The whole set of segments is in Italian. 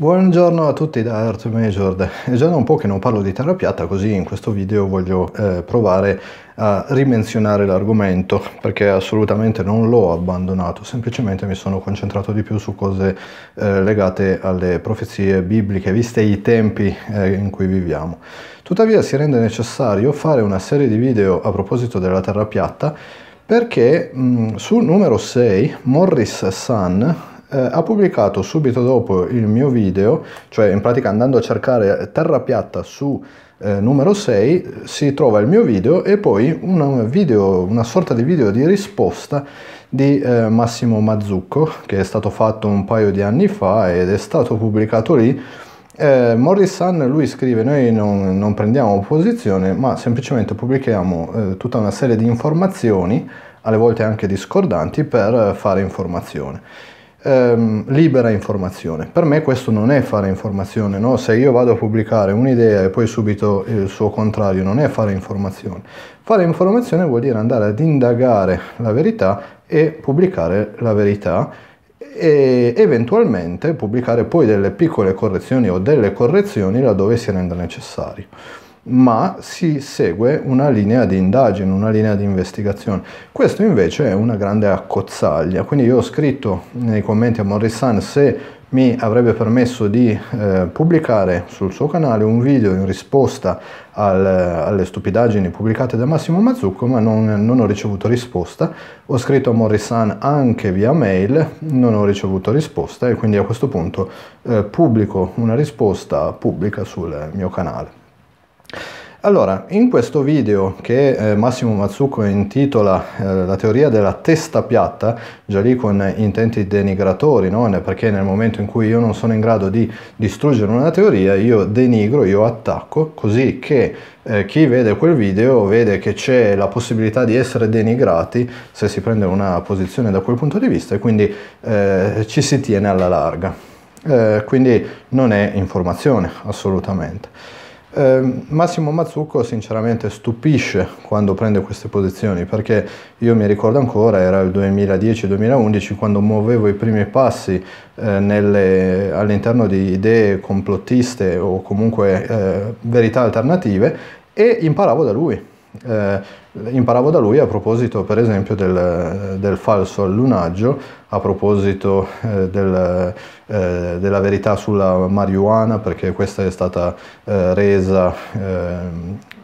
Buongiorno a tutti da Earth Major. è già da un po' che non parlo di terra piatta così in questo video voglio eh, provare a rimensionare l'argomento perché assolutamente non l'ho abbandonato, semplicemente mi sono concentrato di più su cose eh, legate alle profezie bibliche viste i tempi eh, in cui viviamo. Tuttavia si rende necessario fare una serie di video a proposito della terra piatta perché mh, mm, sul numero 6 Morris Sun eh, ha pubblicato subito dopo il mio video, cioè in pratica andando a cercare terra piatta su eh, numero 6 si trova il mio video e poi una, video, una sorta di video di risposta di eh, Massimo Mazzucco che è stato fatto un paio di anni fa ed è stato pubblicato lì eh, Morris Sun lui scrive noi non, non, prendiamo posizione ma semplicemente pubblichiamo eh, tutta una serie di informazioni alle volte anche discordanti per fare informazione ehm, libera informazione. Per me questo non è fare informazione, no? se io vado a pubblicare un'idea e poi subito il suo contrario, non è fare informazione. Fare informazione vuol dire andare ad indagare la verità e pubblicare la verità e eventualmente pubblicare poi delle piccole correzioni o delle correzioni laddove si renda necessario ma si segue una linea di indagine, una linea di investigazione. Questo invece è una grande accozzaglia, quindi io ho scritto nei commenti a Morrisan se mi avrebbe permesso di eh, pubblicare sul suo canale un video in risposta al, alle stupidaggini pubblicate da Massimo Mazzucco, ma non, non ho ricevuto risposta. Ho scritto a Morrisan anche via mail, non ho ricevuto risposta e quindi a questo punto eh, pubblico una risposta pubblica sul mio canale. Allora, in questo video che eh, Massimo Mazzucco intitola eh, La teoria della testa piatta, già lì con intenti denigratori, no? perché nel momento in cui io non sono in grado di distruggere una teoria, io denigro, io attacco, così che eh, chi vede quel video vede che c'è la possibilità di essere denigrati se si prende una posizione da quel punto di vista e quindi eh, ci si tiene alla larga. Eh, quindi non è informazione, assolutamente. Eh, Massimo Mazzucco sinceramente stupisce quando prende queste posizioni perché io mi ricordo ancora, era il 2010-2011 quando muovevo i primi passi eh, nelle, all'interno di idee complottiste o comunque eh, verità alternative e imparavo da lui eh, imparavo da lui a proposito per esempio del, del falso allunaggio, a proposito eh, del, eh, della verità sulla marijuana perché questa è stata eh, resa eh,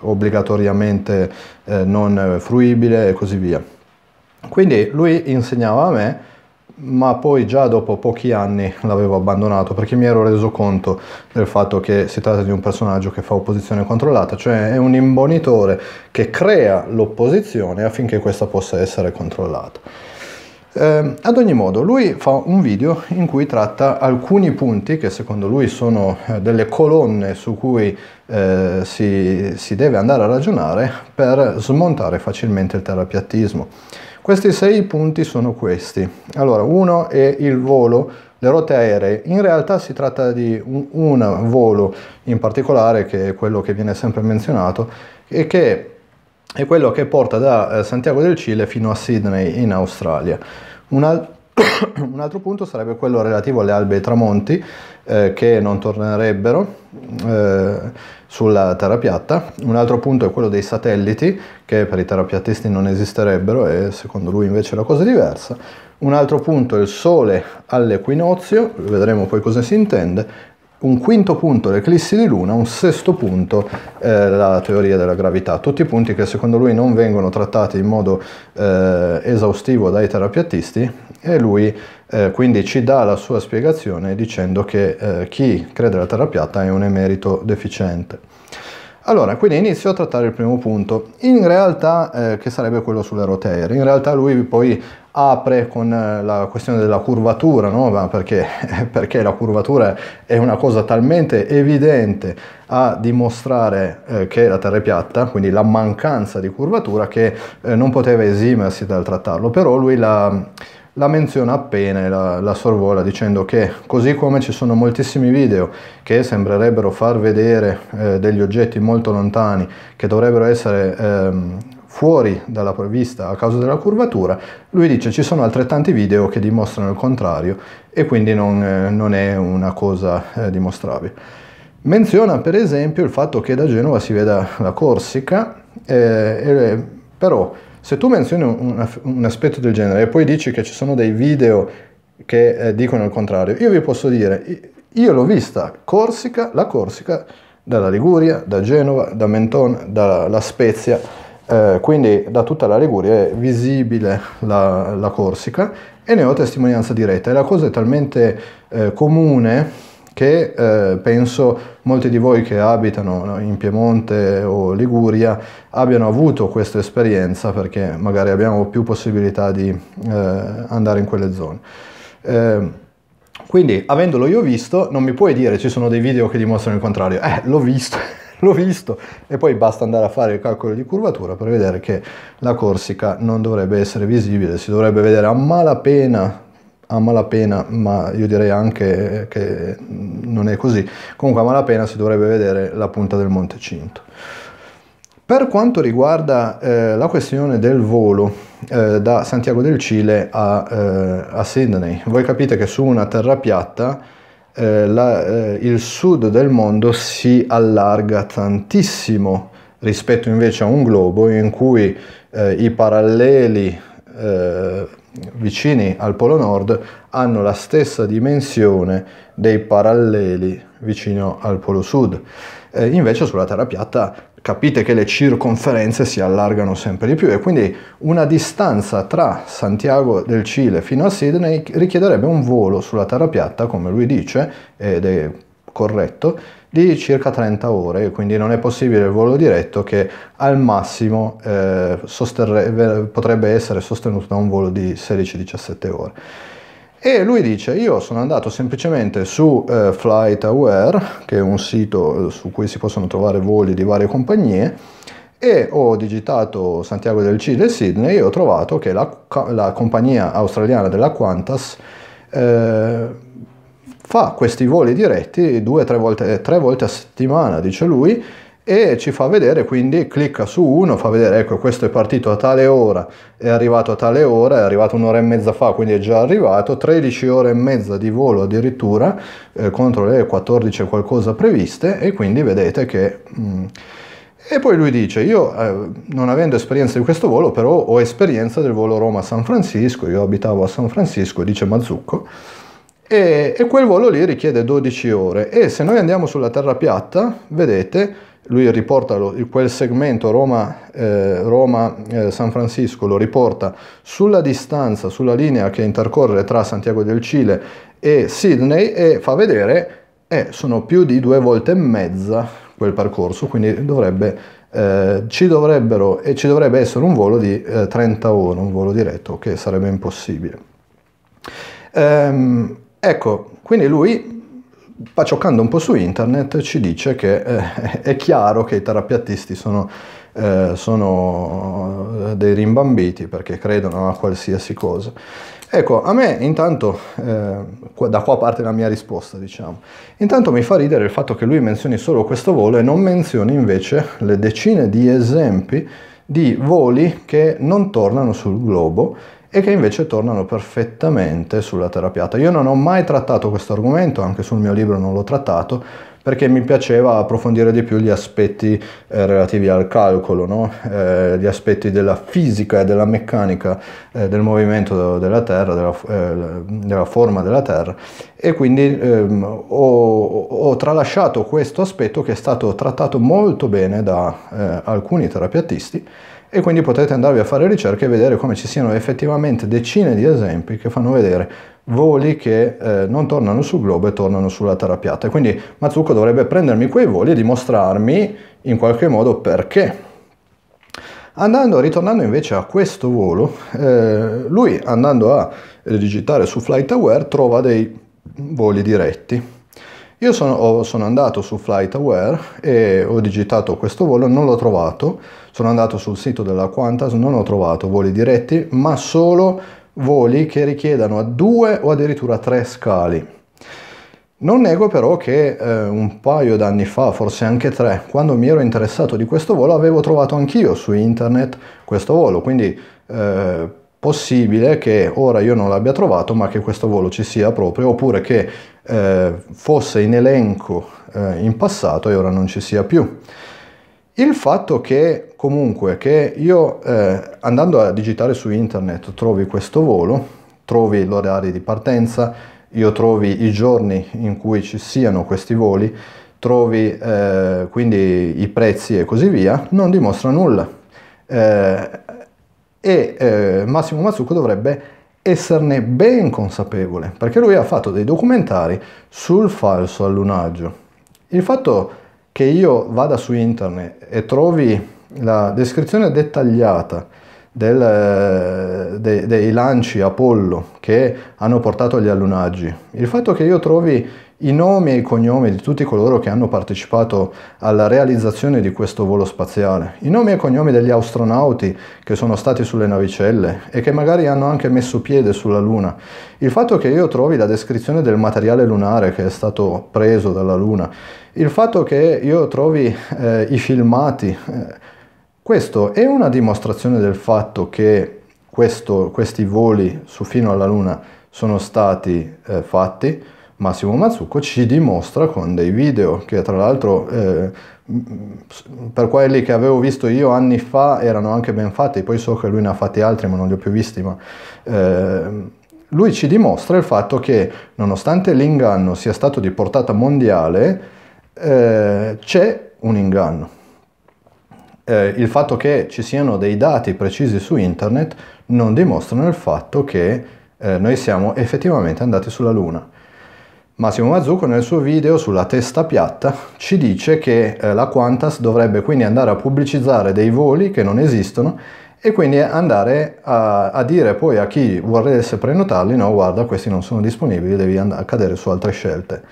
obbligatoriamente eh, non fruibile e così via. Quindi lui insegnava a me ma poi già dopo pochi anni l'avevo abbandonato perché mi ero reso conto del fatto che si tratta di un personaggio che fa opposizione controllata, cioè è un imbonitore che crea l'opposizione affinché questa possa essere controllata. Eh, ad ogni modo, lui fa un video in cui tratta alcuni punti che secondo lui sono eh, delle colonne su cui eh, si, si deve andare a ragionare per smontare facilmente il terapiattismo. Questi sei punti sono questi. Allora, uno è il volo, le rotte aeree. In realtà si tratta di un, un volo in particolare, che è quello che viene sempre menzionato, e che è quello che porta da eh, Santiago del Cile fino a Sydney in Australia. Una un altro punto sarebbe quello relativo alle albe e tramonti eh, che non tornerebbero eh, sulla terra piatta. Un altro punto è quello dei satelliti che per i terrapiattisti non esisterebbero e secondo lui invece è una cosa diversa. Un altro punto è il sole all'equinozio, vedremo poi cosa si intende. Un quinto punto l'eclissi di luna, un sesto punto eh, la teoria della gravità, tutti punti che secondo lui non vengono trattati in modo eh, esaustivo dai terrapiattisti e lui eh, quindi ci dà la sua spiegazione dicendo che eh, chi crede alla Terra piatta è un emerito deficiente. Allora, quindi inizio a trattare il primo punto, in realtà, eh, che sarebbe quello sulle rotee, in realtà lui poi apre con eh, la questione della curvatura, no? perché, perché, la curvatura è una cosa talmente evidente a dimostrare eh, che la Terra è piatta, quindi la mancanza di curvatura, che eh, non poteva esimersi dal trattarlo, però lui la la menziona appena e la, la sorvola dicendo che così come ci sono moltissimi video che sembrerebbero far vedere eh, degli oggetti molto lontani che dovrebbero essere ehm, fuori dalla vista a causa della curvatura, lui dice ci sono altrettanti video che dimostrano il contrario e quindi non, eh, non è una cosa eh, dimostrabile. Menziona per esempio il fatto che da Genova si veda la Corsica, eh, però se tu menzioni un, un aspetto del genere e poi dici che ci sono dei video che eh, dicono il contrario, io vi posso dire, io l'ho vista Corsica, la Corsica, dalla Liguria, da Genova, da Menton, dalla Spezia, eh, quindi da tutta la Liguria è visibile la, la, Corsica e ne ho testimonianza diretta e la cosa è talmente eh, comune che eh, penso molti di voi che abitano in Piemonte o Liguria abbiano avuto questa esperienza perché magari abbiamo più possibilità di eh, andare in quelle zone. Eh, quindi avendolo io visto non mi puoi dire ci sono dei video che dimostrano il contrario, eh l'ho visto, l'ho visto e poi basta andare a fare il calcolo di curvatura per vedere che la Corsica non dovrebbe essere visibile, si dovrebbe vedere a malapena a malapena, ma io direi anche che non è così, comunque a malapena si dovrebbe vedere la punta del Monte Cinto. Per quanto riguarda eh, la questione del volo eh, da Santiago del Cile a, eh, a, Sydney, voi capite che su una terra piatta eh, la, eh, il sud del mondo si allarga tantissimo rispetto invece a un globo in cui eh, i paralleli vicini al polo nord hanno la stessa dimensione dei paralleli vicino al polo sud. Eh, invece sulla terra piatta capite che le circonferenze si allargano sempre di più e quindi una distanza tra Santiago del Cile fino a Sydney richiederebbe un volo sulla terra piatta, come lui dice, ed è corretto, di circa 30 ore, quindi non è possibile il volo diretto che al massimo eh, sosterre, potrebbe essere sostenuto da un volo di 16-17 ore. E lui dice, io sono andato semplicemente su eh, Aware, che è un sito eh, su cui si possono trovare voli di varie compagnie, e ho digitato Santiago del Cile e Sydney e ho trovato che la, la compagnia australiana della Qantas eh, fa questi voli diretti due o tre volte, tre volte a settimana, dice lui, e ci fa vedere quindi clicca su uno fa vedere ecco questo è partito a tale ora è arrivato a tale ora è arrivato un'ora e mezza fa quindi è già arrivato 13 ore e mezza di volo addirittura eh, contro le 14 qualcosa previste e quindi vedete che mh. Mm, e poi lui dice io eh, non avendo esperienza di questo volo però ho esperienza del volo Roma-San Francisco io abitavo a San Francisco dice Mazzucco e, e quel volo lì richiede 12 ore e se noi andiamo sulla terra piatta, vedete, lui riporta quel segmento Roma, eh, Roma eh, San Francisco, lo riporta sulla distanza, sulla linea che intercorre tra Santiago del Cile e Sydney e fa vedere, eh, sono più di due volte e mezza quel percorso, quindi dovrebbe, eh, ci, dovrebbero, e ci dovrebbe essere un volo di 30 eh, ore, un volo diretto, che sarebbe impossibile. Ehm, Ecco, quindi lui pacioccando un po' su internet ci dice che eh, è chiaro che i terapeutisti sono, eh, sono, eh, dei rimbambiti perché credono a qualsiasi cosa. Ecco, a me intanto, eh, da qua parte la mia risposta, diciamo, intanto mi fa ridere il fatto che lui menzioni solo questo volo e non menzioni invece le decine di esempi di voli che non tornano sul globo e che invece tornano perfettamente sulla terra Io non ho mai trattato questo argomento, anche sul mio libro non l'ho trattato, perché mi piaceva approfondire di più gli aspetti eh, relativi al calcolo, no? eh, gli aspetti della fisica e della meccanica eh, del movimento della Terra, della, eh, della, forma della Terra e quindi ehm, ho, ho, tralasciato questo aspetto che è stato trattato molto bene da eh, alcuni terapeutisti e quindi potete andarvi a fare ricerche e vedere come ci siano effettivamente decine di esempi che fanno vedere voli che eh, non tornano sul globo e tornano sulla terra piatta. E quindi Mazzucco dovrebbe prendermi quei voli e dimostrarmi in qualche modo perché. Andando, ritornando invece a questo volo, eh, lui andando a digitare su FlightAware trova dei voli diretti io sono, sono andato su FlightAware e ho digitato questo volo, non l'ho trovato, sono andato sul sito della Qantas, non ho trovato voli diretti, ma solo voli che richiedano a due o addirittura tre scali. Non nego però che eh, un paio d'anni fa, forse anche tre, quando mi ero interessato di questo volo, avevo trovato anch'io su internet questo volo, quindi eh, possibile che ora io non l'abbia trovato ma che questo volo ci sia proprio oppure che eh, fosse in elenco eh, in passato e ora non ci sia più. Il fatto che comunque che io eh, andando a digitare su internet trovi questo volo, trovi l'orario di partenza, io trovi i giorni in cui ci siano questi voli, trovi eh, quindi i prezzi e così via, non dimostra nulla eh, e eh, Massimo Mazzucco dovrebbe esserne ben consapevole, perché lui ha fatto dei documentari sul falso allunaggio. Il fatto che io vada su internet e trovi la descrizione dettagliata del, eh, de, dei lanci Apollo che hanno portato agli allunaggi. Il fatto che io trovi i nomi e i cognomi di tutti coloro che hanno partecipato alla realizzazione di questo volo spaziale, i nomi e cognomi degli astronauti che sono stati sulle navicelle e che magari hanno anche messo piede sulla Luna, il fatto che io trovi la descrizione del materiale lunare che è stato preso dalla Luna, il fatto che io trovi eh, i filmati, eh, questo è una dimostrazione del fatto che questo, questi voli su fino alla Luna sono stati eh, fatti. Massimo Mazzucco ci dimostra con dei video che tra l'altro eh, per quelli che avevo visto io anni fa erano anche ben fatti, poi so che lui ne ha fatti altri ma non li ho più visti, ma eh, lui ci dimostra il fatto che nonostante l'inganno sia stato di portata mondiale eh, c'è un inganno eh, il fatto che ci siano dei dati precisi su internet non dimostrano il fatto che eh, noi siamo effettivamente andati sulla Luna. Massimo Mazzucco nel suo video sulla testa piatta ci dice che eh, la Qantas dovrebbe quindi andare a pubblicizzare dei voli che non esistono e quindi andare a, a dire poi a chi vorreste prenotarli no guarda questi non sono disponibili, devi and- cadere su altre scelte.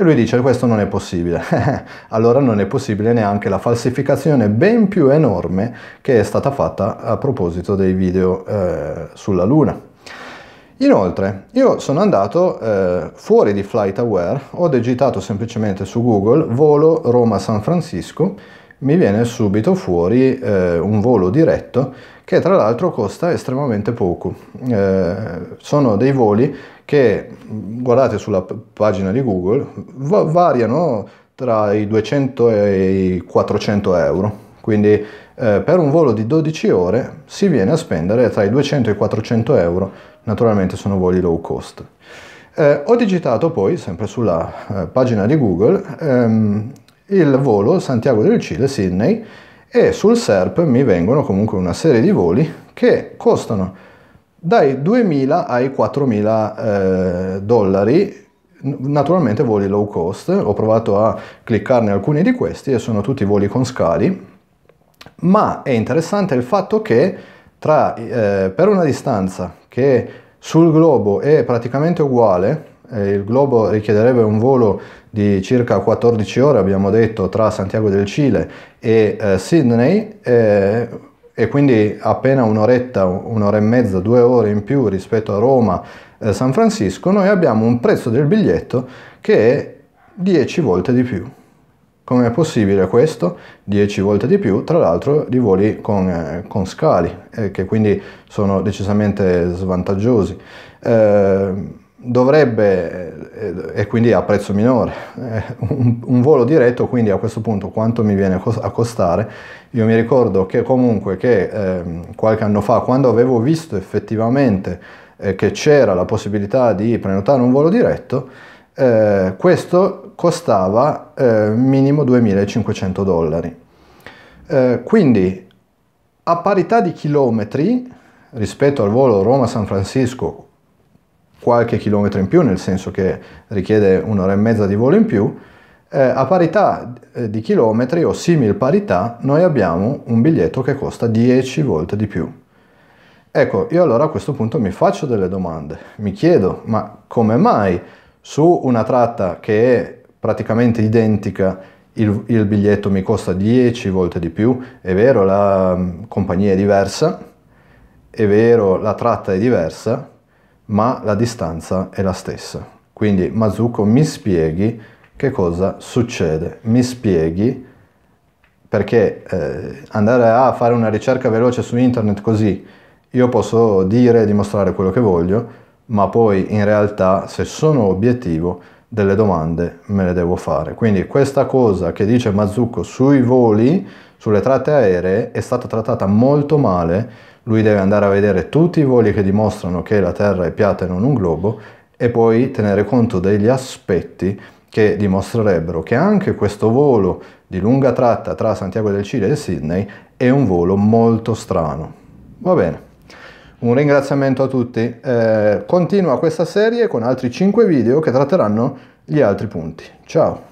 E lui dice questo non è possibile. allora non è possibile neanche la falsificazione ben più enorme che è stata fatta a proposito dei video eh, sulla Luna. Inoltre, io sono andato eh, fuori di FlightAware, ho digitato semplicemente su Google volo Roma-San Francisco mi viene subito fuori eh, un volo diretto che tra l'altro costa estremamente poco. Eh, sono dei voli che, guardate sulla pagina di Google, va variano tra i 200 e i 400 euro. Quindi eh, per un volo di 12 ore si viene a spendere tra i 200 e i 400 euro, naturalmente sono voli low cost. Eh, ho digitato poi, sempre sulla eh, pagina di Google, ehm, il volo Santiago del Cile, Sydney, e sul SERP mi vengono comunque una serie di voli che costano dai 2.000 ai 4.000 eh, dollari, naturalmente voli low cost, ho provato a cliccarne alcuni di questi e sono tutti voli con scali, ma è interessante il fatto che tra, eh, per una distanza che sul globo è praticamente uguale, eh, il globo richiederebbe un volo di circa 14 ore, abbiamo detto, tra Santiago del Cile e eh, Sydney eh, e quindi appena un'oretta, un'ora e mezza, due ore in più rispetto a Roma, eh, San Francisco, noi abbiamo un prezzo del biglietto che è 10 volte di più. Com'è possibile questo? 10 volte di più, tra l'altro di voli con, eh, con scali, eh, che quindi sono decisamente svantaggiosi dovrebbe, eh, e quindi a prezzo minore, eh, un, un, volo diretto, quindi a questo punto quanto mi viene a costare? Io mi ricordo che comunque che eh, qualche anno fa, quando avevo visto effettivamente eh, che c'era la possibilità di prenotare un volo diretto, eh, questo costava eh, minimo 2500 dollari. quindi a parità di chilometri rispetto al volo Roma-San Francisco qualche chilometro in più, nel senso che richiede un'ora e mezza di volo in più, eh, a parità eh, di chilometri o simil parità noi abbiamo un biglietto che costa 10 volte di più. Ecco, io allora a questo punto mi faccio delle domande, mi chiedo ma come mai su una tratta che è praticamente identica il, il biglietto mi costa 10 volte di più, è vero la mm, compagnia è diversa, è vero la tratta è diversa, ma la distanza è la stessa. Quindi Mazuko mi spieghi che cosa succede, mi spieghi perché eh, andare a fare una ricerca veloce su internet così io posso dire e dimostrare quello che voglio, ma poi in realtà se sono obiettivo delle domande me le devo fare. Quindi questa cosa che dice Mazzucco sui voli, sulle tratte aeree, è stata trattata molto male. Lui deve andare a vedere tutti i voli che dimostrano che la Terra è piatta e non un globo e poi tenere conto degli aspetti che dimostrerebbero che anche questo volo di lunga tratta tra Santiago del Cile e Sydney è un volo molto strano. Va bene. Un ringraziamento a tutti. Eh, continua questa serie con altri 5 video che tratteranno gli altri punti. Ciao!